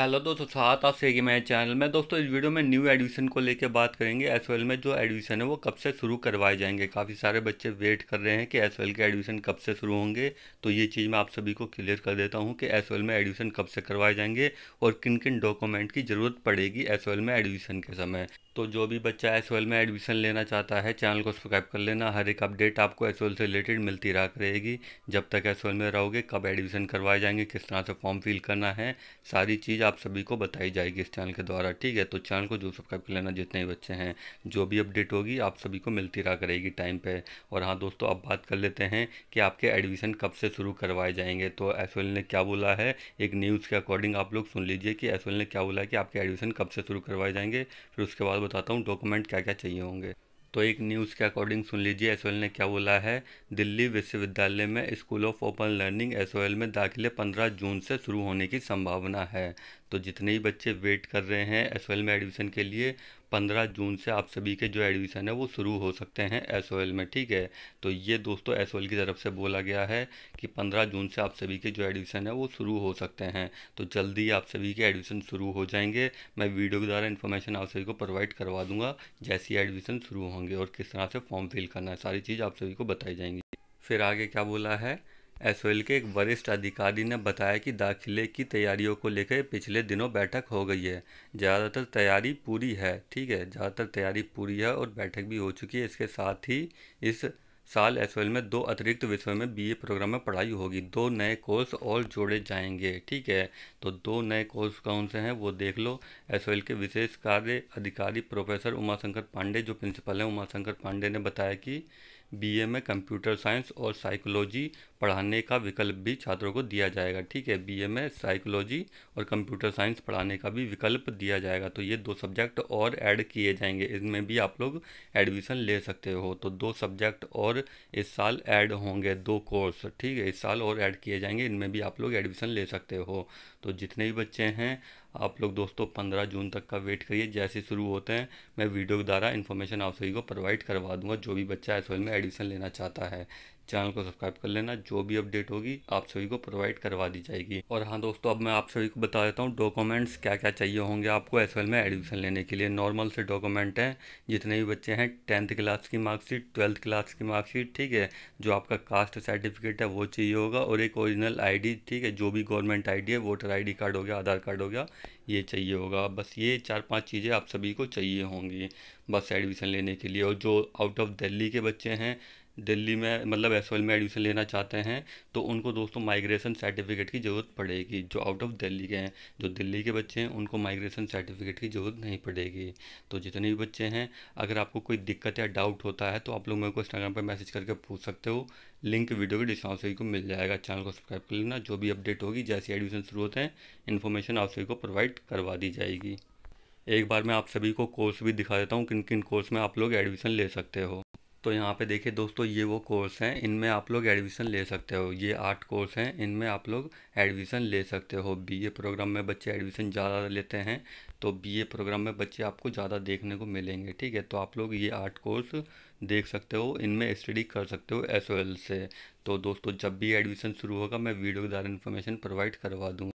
hello दोस्तों साथ आप सही मेरे चैनल में दोस्तों इस वीडियो में न्यू एडमिशन को लेकर बात करेंगे एस में जो एडमिशन है वो कब से शुरू करवाए जाएंगे काफ़ी सारे बच्चे वेट कर रहे हैं कि एस के एडमिशन कब से शुरू होंगे तो ये चीज़ मैं आप सभी को क्लियर कर देता हूँ कि एस में एडमिशन कब से करवाए जाएंगे और किन किन डॉक्यूमेंट की ज़रूरत पड़ेगी एस में एडमिशन के समय तो जो भी बच्चा एस में एडमिशन लेना चाहता है चैनल को सब्सक्राइब कर लेना हर एक अपडेट आपको एस से रिलेटेड मिलती रहा करेगी जब तक एस में रहोगे कब एडमिशन करवाए जाएंगे किस तरह से फॉर्म फिल करना है सारी चीज़ आप सभी को बताई जाएगी इस चैनल के द्वारा ठीक है तो चैनल को जो सब्सक्राइब कर लेना जितने भी बच्चे हैं जो भी अपडेट होगी आप सभी को मिलती रहा करेगी टाइम पर और हाँ दोस्तों अब बात कर लेते हैं कि आपके एडमिशन कब से शुरू करवाए जाएंगे तो एस ने क्या बोला है एक न्यूज़ के अकॉर्डिंग आप लोग सुन लीजिए कि एस ने क्या बोला है कि आपके एडमिशन कब से शुरू करवाए जाएंगे फिर उसके बाद बताता हूँ डॉक्यूमेंट क्या क्या चाहिए होंगे तो एक न्यूज़ के अकॉर्डिंग सुन लीजिए एस ने क्या बोला है दिल्ली विश्वविद्यालय में school of open learning S में दाखिले 15 जून से शुरू होने की संभावना है तो जितने ही बच्चे वेट कर रहे हैं एस में एडमिशन के लिए 15 जून से आप सभी के जो एडमिशन है वो शुरू हो सकते हैं एस में ठीक है तो ये दोस्तों एस की तरफ से बोला गया है कि पंद्रह जून से आप सभी के जो एडमिशन है वो शुरू हो सकते हैं तो जल्दी आप सभी के एडमिशन शुरू हो जाएंगे मैं वीडियो के द्वारा इन्फॉर्मेशन आप सभी को प्रोवाइड करवा दूँगा जैसी एडमिशन शुरू हो होंगे और किस तरह से फॉर्म फिल करना है सारी चीज़ आप सभी को बताई जाएंगी फिर आगे क्या बोला है एस के एक वरिष्ठ अधिकारी ने बताया कि दाखिले की तैयारियों को लेकर पिछले दिनों बैठक हो गई है ज़्यादातर तैयारी पूरी है ठीक है ज़्यादातर तैयारी पूरी है और बैठक भी हो चुकी है इसके साथ ही इस साल एस में दो अतिरिक्त विषयों में बीए प्रोग्राम में पढ़ाई होगी दो नए कोर्स और जोड़े जाएंगे ठीक है तो दो नए कोर्स कौन से हैं वो देख लो एस के विशेष कार्य अधिकारी प्रोफेसर उमाशंकर पांडे जो प्रिंसिपल हैं उमाशंकर पांडे ने बताया कि बीए में कंप्यूटर साइंस और साइकोलॉजी पढ़ाने का विकल्प भी छात्रों को दिया जाएगा ठीक है बीए में साइकोलॉजी और कंप्यूटर साइंस पढ़ाने का भी विकल्प दिया जाएगा तो ये दो सब्जेक्ट और ऐड किए जाएंगे इसमें भी आप लोग एडमिशन ले सकते हो तो दो सब्जेक्ट और इस साल ऐड होंगे दो कोर्स ठीक है इस साल और ऐड किए जाएंगे इनमें भी आप लोग एडमिशन ले सकते हो तो जितने भी बच्चे हैं आप लोग दोस्तों पंद्रह जून तक का वेट करिए जैसे शुरू होते हैं मैं वीडियो के द्वारा इन्फॉर्मेशन आप सभी को प्रोवाइड करवा दूंगा जो भी बच्चा एस में एडमिशन लेना चाहता है चैनल को सब्सक्राइब कर लेना जो भी अपडेट होगी आप सभी को प्रोवाइड करवा दी जाएगी और हाँ दोस्तों अब मैं आप सभी को बता देता हूँ डॉक्यूमेंट्स क्या क्या चाहिए होंगे आपको एस में एडमिशन लेने के लिए नॉर्मल से डॉक्यूमेंट हैं जितने भी बच्चे हैं टेंथ क्लास की मार्कशीट ट्वेल्थ क्लास की मार्कशीट ठीक है जो आपका कास्ट सर्टिफिकेट है वो चाहिए होगा और एक ओरिजिनल आई ठीक है जो भी गवर्नमेंट आई है वोटर आई कार्ड हो गया आधार कार्ड हो गया ये चाहिए होगा बस ये चार पाँच चीज़ें आप सभी को चाहिए होंगी बस एडमिशन लेने के लिए और जो आउट ऑफ दिल्ली के बच्चे हैं दिल्ली में मतलब एस में एडमिशन लेना चाहते हैं तो उनको दोस्तों माइग्रेशन सर्टिफिकेट की ज़रूरत पड़ेगी जो आउट ऑफ दिल्ली के हैं जो दिल्ली के बच्चे हैं उनको माइग्रेशन सर्टिफिकेट की ज़रूरत नहीं पड़ेगी तो जितने भी बच्चे हैं अगर आपको कोई दिक्कत या डाउट होता है तो आप लोग मेरे को इंस्टाग्राम पर मैसेज करके पूछ सकते हो लिंक वीडियो के डिस्क्रिप्शन को मिल जाएगा चैनल को सब्सक्राइब कर लेना जो भी अपडेट होगी जैसे एडमिशन शुरू होते हैं इन्फॉर्मेशन आप सभी को प्रोवाइड करवा दी जाएगी एक बार मैं आप सभी को कोर्स भी दिखा देता हूँ किन किन कोर्स में आप लोग एडमिशन ले सकते हो तो यहाँ पे देखिए दोस्तों ये वो कोर्स हैं इनमें आप लोग एडमिशन ले सकते हो ये आठ कोर्स हैं इनमें आप लोग एडमिशन ले सकते हो बीए प्रोग्राम में बच्चे एडमिशन ज़्यादा लेते हैं तो बीए प्रोग्राम में बच्चे आपको ज़्यादा देखने को मिलेंगे ठीक है तो आप लोग ये आठ कोर्स देख सकते हो इनमें स्टडी कर सकते हो एस से तो दोस्तों जब भी एडमिशन शुरू होगा मैं वीडियो के द्वारा इन्फॉर्मेशन प्रोवाइड करवा दूँगा